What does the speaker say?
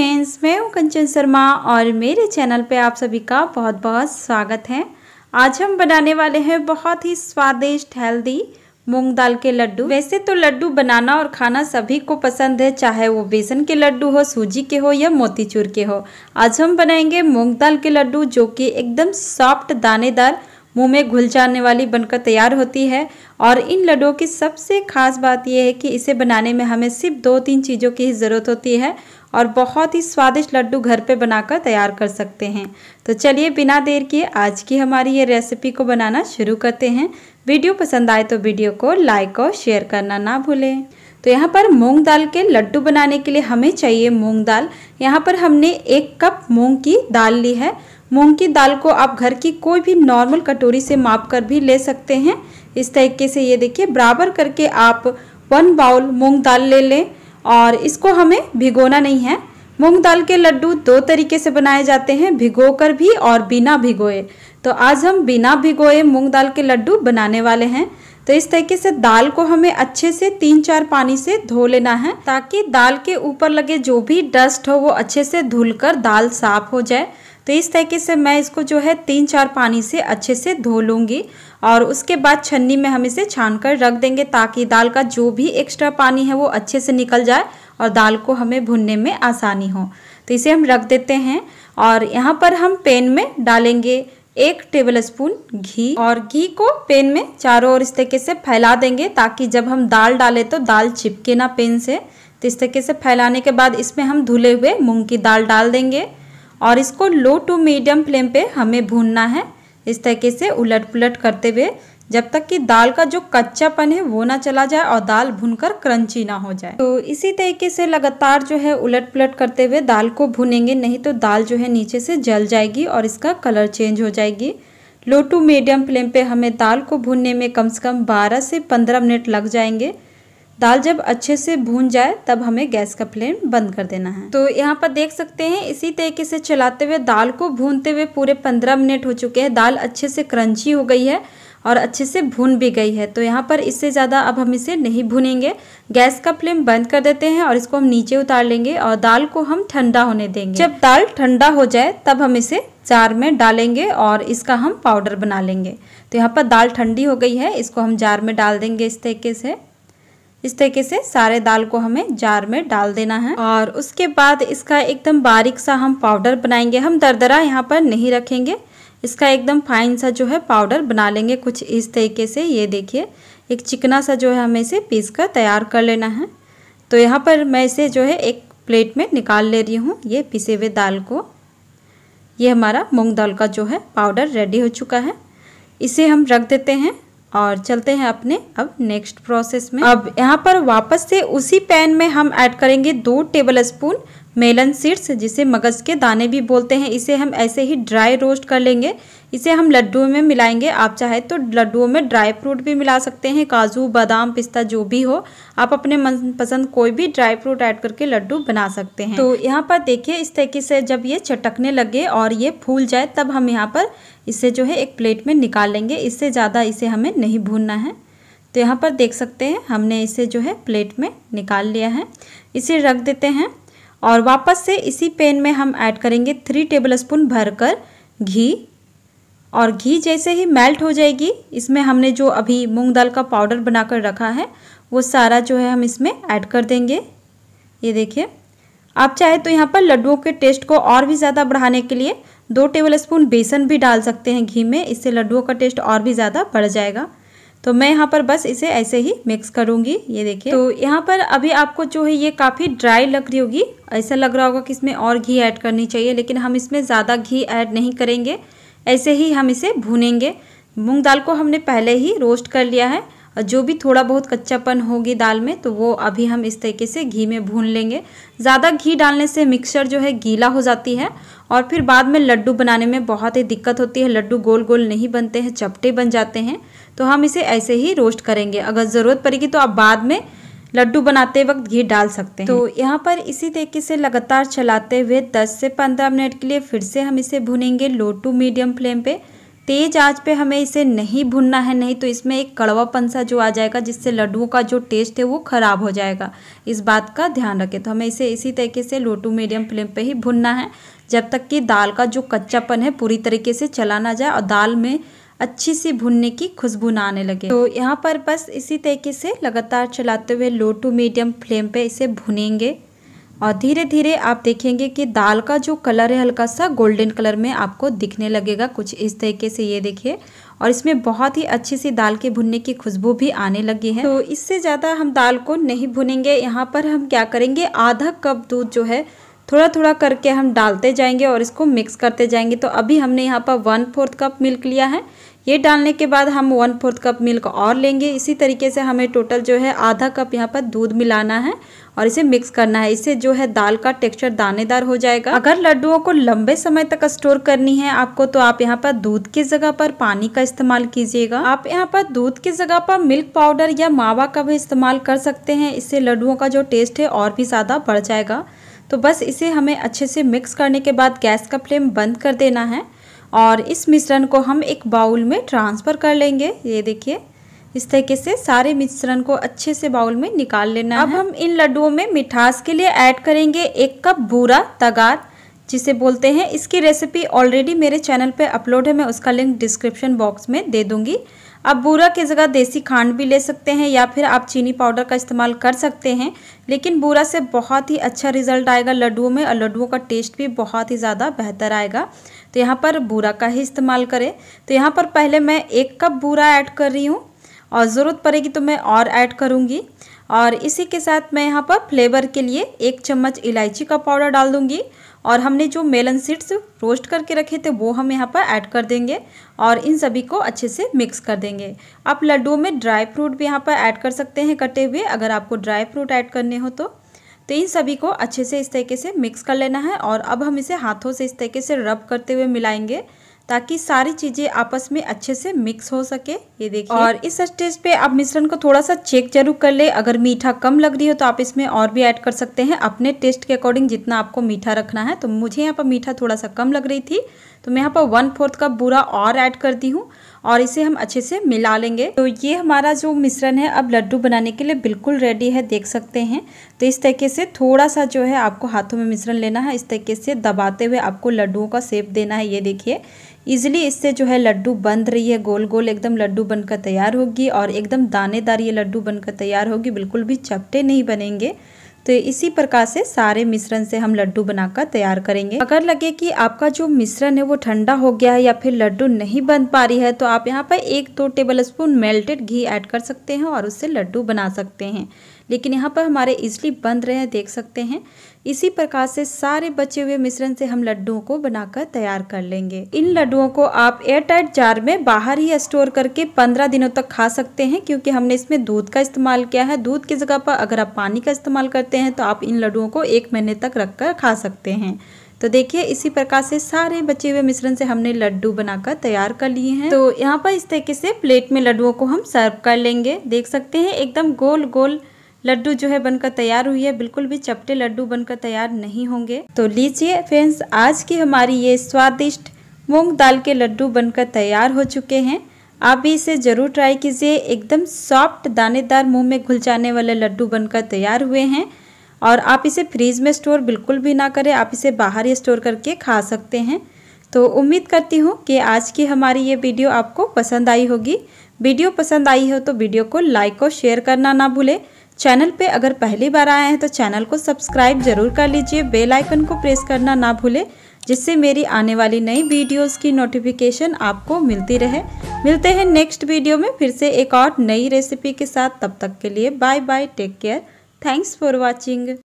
friends मैं हूं कंचन शर्मा और मेरे चैनल पे आप सभी का बहुत बहुत स्वागत है आज हम बनाने वाले हैं बहुत ही स्वादिष्ट हेल्दी मूंग दाल के लड्डू वैसे तो लड्डू बनाना और खाना सभी को पसंद है चाहे वो बेसन के लड्डू हो सूजी के हो या मोतीचूर के हो आज हम बनाएंगे मूंग दाल के लड्डू जो कि एकदम सॉफ्ट दानेदार मुंह में घुल जाने वाली बनकर तैयार होती है और इन लड्डुओं की सबसे खास बात यह है कि इसे बनाने में हमें सिर्फ दो तीन चीज़ों की ही ज़रूरत होती है और बहुत ही स्वादिष्ट लड्डू घर पे बनाकर तैयार कर सकते हैं तो चलिए बिना देर किए आज की हमारी ये रेसिपी को बनाना शुरू करते हैं वीडियो पसंद आए तो वीडियो को लाइक और शेयर करना ना भूलें तो यहाँ पर मूंग दाल के लड्डू बनाने के लिए हमें चाहिए मूंग दाल यहाँ पर हमने एक कप मूंग की दाल ली है मूंग की दाल को आप घर की कोई भी नॉर्मल कटोरी से माप कर भी ले सकते हैं इस तरीके से ये देखिए बराबर करके आप वन बाउल मूंग दाल ले लें और इसको हमें भिगोना नहीं है मूंग दाल के लड्डू दो तरीके से बनाए जाते हैं भिगो कर भी और बिना भिगोए तो आज हम बिना भिगोए मूंग दाल के लड्डू बनाने वाले हैं तो इस तरीके से दाल को हमें अच्छे से तीन चार पानी से धो लेना है ताकि दाल के ऊपर लगे जो भी डस्ट हो वो अच्छे से धुल कर दाल साफ हो जाए तो इस तरीके से मैं इसको जो है तीन चार पानी से अच्छे से धो लूँगी और उसके बाद छन्नी में हम इसे छान कर रख देंगे ताकि दाल का जो भी एक्स्ट्रा पानी है वो अच्छे से निकल जाए और दाल को हमें भुनने में आसानी हो तो इसे हम रख देते हैं और यहाँ पर हम पेन में डालेंगे एक टेबल स्पून घी और घी को पेन में चारों ओर इस तरीके से फैला देंगे ताकि जब हम दाल डालें तो दाल चिपके ना पेन से तो इस तरीके से फैलाने के बाद इसमें हम धुले हुए मूंग की दाल डाल देंगे और इसको लो टू मीडियम फ्लेम पे हमें भूनना है इस तरीके से उलट पुलट करते हुए जब तक कि दाल का जो कच्चापन है वो ना चला जाए और दाल भुनकर क्रंची ना हो जाए तो इसी तरीके से लगातार जो है उलट पुलट करते हुए दाल को भुनेंगे नहीं तो दाल जो है नीचे से जल जाएगी और इसका कलर चेंज हो जाएगी लो टू मीडियम फ्लेम पे हमें दाल को भूनने में कम से कम 12 से 15 मिनट लग जाएंगे दाल जब अच्छे से भून जाए तब हमें गैस का फ्लेम बंद कर देना है तो यहाँ पर देख सकते हैं इसी तरीके से चलाते हुए दाल को भूनते हुए पूरे 15 मिनट हो चुके हैं दाल अच्छे से क्रंची हो गई है और अच्छे से भून भी गई है तो यहाँ पर इससे ज़्यादा अब हम इसे नहीं भुनेंगे गैस का फ्लेम बंद कर देते हैं और इसको हम नीचे उतार लेंगे और दाल को हम ठंडा होने देंगे जब दाल ठंडा हो जाए तब हम इसे जार में डालेंगे और इसका हम पाउडर बना लेंगे तो यहाँ पर दाल ठंडी हो गई है इसको हम जार में डाल देंगे इस तरीके से इस तरीके से सारे दाल को हमें जार में डाल देना है और उसके बाद इसका एकदम बारीक सा हम पाउडर बनाएंगे हम दरदरा यहाँ पर नहीं रखेंगे इसका एकदम फाइन सा जो है पाउडर बना लेंगे कुछ इस तरीके से ये देखिए एक चिकना सा जो है हमें इसे पीस कर तैयार कर लेना है तो यहाँ पर मैं इसे जो है एक प्लेट में निकाल ले रही हूँ ये पिसे हुए दाल को ये हमारा मूंग दाल का जो है पाउडर रेडी हो चुका है इसे हम रख देते हैं और चलते हैं अपने अब नेक्स्ट प्रोसेस में अब यहाँ पर वापस से उसी पैन में हम ऐड करेंगे दो टेबल स्पून मेलन सीड्स जिसे मगज़ के दाने भी बोलते हैं इसे हम ऐसे ही ड्राई रोस्ट कर लेंगे इसे हम लड्डू में मिलाएंगे आप चाहे तो लड्डुओं में ड्राई फ्रूट भी मिला सकते हैं काजू बादाम पिस्ता जो भी हो आप अपने मनपसंद कोई भी ड्राई फ्रूट ऐड करके लड्डू बना सकते हैं तो यहाँ पर देखिए इस तरीके से जब ये चटकने लगे और ये फूल जाए तब हम यहाँ पर इसे जो है एक प्लेट में निकाल लेंगे इससे ज़्यादा इसे हमें नहीं भूनना है तो यहाँ पर देख सकते हैं हमने इसे जो है प्लेट में निकाल लिया है इसे रख देते हैं और वापस से इसी पैन में हम ऐड करेंगे थ्री टेबल स्पून भरकर घी और घी जैसे ही मेल्ट हो जाएगी इसमें हमने जो अभी मूंग दाल का पाउडर बनाकर रखा है वो सारा जो है हम इसमें ऐड कर देंगे ये देखिए आप चाहे तो यहाँ पर लड्डुओं के टेस्ट को और भी ज़्यादा बढ़ाने के लिए दो टेबल स्पून बेसन भी डाल सकते हैं घी में इससे लड्डुओं का टेस्ट और भी ज़्यादा बढ़ जाएगा तो मैं यहाँ पर बस इसे ऐसे ही मिक्स करूँगी ये देखिए तो यहाँ पर अभी आपको जो है ये काफ़ी ड्राई लग रही होगी ऐसा लग रहा होगा कि इसमें और घी ऐड करनी चाहिए लेकिन हम इसमें ज़्यादा घी ऐड नहीं करेंगे ऐसे ही हम इसे भूनेंगे मूंग दाल को हमने पहले ही रोस्ट कर लिया है जो भी थोड़ा बहुत कच्चापन होगी दाल में तो वो अभी हम इस तरीके से घी में भून लेंगे ज़्यादा घी डालने से मिक्सचर जो है गीला हो जाती है और फिर बाद में लड्डू बनाने में बहुत ही दिक्कत होती है लड्डू गोल गोल नहीं बनते हैं चपटे बन जाते हैं तो हम इसे ऐसे ही रोस्ट करेंगे अगर ज़रूरत पड़ेगी तो आप बाद में लड्डू बनाते वक्त घी डाल सकते हैं तो यहाँ पर इसी तरीके से लगातार चलाते हुए 10 से 15 मिनट के लिए फिर से हम इसे भुनेंगे लो टू मीडियम फ्लेम पे तेज़ आंच पे हमें इसे नहीं भुनना है नहीं तो इसमें एक कड़वापन सा जो आ जाएगा जिससे लड्डुओं का जो टेस्ट है वो ख़राब हो जाएगा इस बात का ध्यान रखें तो हमें इसे इसी तरीके से लो टू मीडियम फ्लेम पे ही भुनना है जब तक कि दाल का जो कच्चापन है पूरी तरीके से चला ना जाए और दाल में अच्छी सी भुनने की खुशबू ना आने लगे तो यहाँ पर बस इसी तरीके से लगातार चलाते हुए लो टू मीडियम फ्लेम पर इसे भुनेंगे और धीरे धीरे आप देखेंगे कि दाल का जो कलर है हल्का सा गोल्डन कलर में आपको दिखने लगेगा कुछ इस तरीके से ये देखिए और इसमें बहुत ही अच्छी सी दाल के भुनने की खुशबू भी आने लगी है तो इससे ज़्यादा हम दाल को नहीं भुनेंगे यहाँ पर हम क्या करेंगे आधा कप दूध जो है थोड़ा थोड़ा करके हम डालते जाएंगे और इसको मिक्स करते जाएंगे तो अभी हमने यहाँ पर वन फोर्थ कप मिल्क लिया है ये डालने के बाद हम वन फोर्थ कप मिल्क और लेंगे इसी तरीके से हमें टोटल जो है आधा कप यहाँ पर दूध मिलाना है और इसे मिक्स करना है इससे जो है दाल का टेक्सचर दानेदार हो जाएगा अगर लड्डुओं को लंबे समय तक स्टोर करनी है आपको तो आप यहाँ पर दूध की जगह पर पानी का इस्तेमाल कीजिएगा आप यहाँ पर दूध की जगह पर मिल्क पाउडर या मावा का भी इस्तेमाल कर सकते हैं इससे लड्डुओं का जो टेस्ट है और भी ज़्यादा बढ़ जाएगा तो बस इसे हमें अच्छे से मिक्स करने के बाद गैस का फ्लेम बंद कर देना है और इस मिश्रण को हम एक बाउल में ट्रांसफ़र कर लेंगे ये देखिए इस तरीके से सारे मिश्रण को अच्छे से बाउल में निकाल लेना अब हम इन लड्डुओं में मिठास के लिए ऐड करेंगे एक कप बूरा तगार जिसे बोलते हैं इसकी रेसिपी ऑलरेडी मेरे चैनल पे अपलोड है मैं उसका लिंक डिस्क्रिप्शन बॉक्स में दे दूंगी आप बूरा की जगह देसी खांड भी ले सकते हैं या फिर आप चीनी पाउडर का इस्तेमाल कर सकते हैं लेकिन बूरा से बहुत ही अच्छा रिजल्ट आएगा लड्डुओं में और लड्डुओं का टेस्ट भी बहुत ही ज़्यादा बेहतर आएगा तो यहाँ पर बूरा का ही इस्तेमाल करें तो यहाँ पर पहले मैं एक कप बूरा ऐड कर रही हूँ और ज़रूरत पड़ेगी तो मैं और ऐड करूँगी और इसी के साथ मैं यहाँ पर फ्लेवर के लिए एक चम्मच इलायची का पाउडर डाल दूँगी और हमने जो मेलन सीड्स रोस्ट करके रखे थे वो हम यहाँ पर ऐड कर देंगे और इन सभी को अच्छे से मिक्स कर देंगे आप लड्डू में ड्राई फ्रूट भी यहाँ पर ऐड कर सकते हैं कटे हुए अगर आपको ड्राई फ्रूट ऐड करने हो तो तो इन सभी को अच्छे से इस तरीके से मिक्स कर लेना है और अब हम इसे हाथों से इस तरीके से रब करते हुए मिलाएंगे ताकि सारी चीज़ें आपस में अच्छे से मिक्स हो सके ये देखिए और इस स्टेज पे आप मिश्रण को थोड़ा सा चेक जरूर कर ले अगर मीठा कम लग रही हो तो आप इसमें और भी ऐड कर सकते हैं अपने टेस्ट के अकॉर्डिंग जितना आपको मीठा रखना है तो मुझे यहाँ पर मीठा थोड़ा सा कम लग रही थी तो मैं यहाँ पर वन फोर्थ कप बुरा और ऐड करती हूँ और इसे हम अच्छे से मिला लेंगे तो ये हमारा जो मिश्रण है अब लड्डू बनाने के लिए बिल्कुल रेडी है देख सकते हैं तो इस तरीके से थोड़ा सा जो है आपको हाथों में मिश्रण लेना है इस तरीके से दबाते हुए आपको लड्डुओं का सेप देना है ये देखिए ईजिली इससे जो है लड्डू बन रही है गोल गोल एकदम लड्डू बनकर तैयार होगी और एकदम दानेदार ये लड्डू बनकर तैयार होगी बिल्कुल भी चपटे नहीं बनेंगे तो इसी प्रकार से सारे मिश्रण से हम लड्डू बनाकर तैयार करेंगे अगर लगे कि आपका जो मिश्रण है वो ठंडा हो गया है या फिर लड्डू नहीं बन पा रही है तो आप यहाँ पर एक दो तो टेबल स्पून मेल्टेड घी ऐड कर सकते हैं और उससे लड्डू बना सकते हैं लेकिन यहाँ पर हमारे इजली बन रहे हैं देख सकते हैं इसी प्रकार से सारे बचे हुए मिश्रण से हम लड्डुओं को बनाकर तैयार कर लेंगे इन लड्डुओं को आप एयरटाइट जार में बाहर ही स्टोर करके पंद्रह दिनों तक खा सकते हैं क्योंकि हमने इसमें दूध का इस्तेमाल किया है दूध की जगह पर अगर आप पानी का इस्तेमाल करते हैं तो आप इन लड्डुओं को एक महीने तक रख कर खा सकते हैं तो देखिए इसी प्रकार से सारे बचे हुए मिश्रण से हमने लड्डू बनाकर तैयार कर लिए हैं तो यहाँ पर इस तरीके से प्लेट में लड्डुओं को हम सर्व कर लेंगे देख सकते हैं एकदम गोल गोल लड्डू जो है बनकर तैयार हुई है बिल्कुल भी चपटे लड्डू बनकर तैयार नहीं होंगे तो लीजिए फ्रेंड्स आज की हमारी ये स्वादिष्ट मूंग दाल के लड्डू बनकर तैयार हो चुके हैं आप भी इसे ज़रूर ट्राई कीजिए एकदम सॉफ्ट दानेदार मुंह में घुल जाने वाले लड्डू बनकर तैयार हुए हैं और आप इसे फ्रीज में स्टोर बिल्कुल भी ना करें आप इसे बाहर ही स्टोर करके खा सकते हैं तो उम्मीद करती हूँ कि आज की हमारी ये वीडियो आपको पसंद आई होगी वीडियो पसंद आई हो तो वीडियो को लाइक और शेयर करना ना भूलें चैनल पे अगर पहली बार आए हैं तो चैनल को सब्सक्राइब जरूर कर लीजिए बेल आइकन को प्रेस करना ना भूलें जिससे मेरी आने वाली नई वीडियोस की नोटिफिकेशन आपको मिलती रहे मिलते हैं नेक्स्ट वीडियो में फिर से एक और नई रेसिपी के साथ तब तक के लिए bye bye take care thanks for watching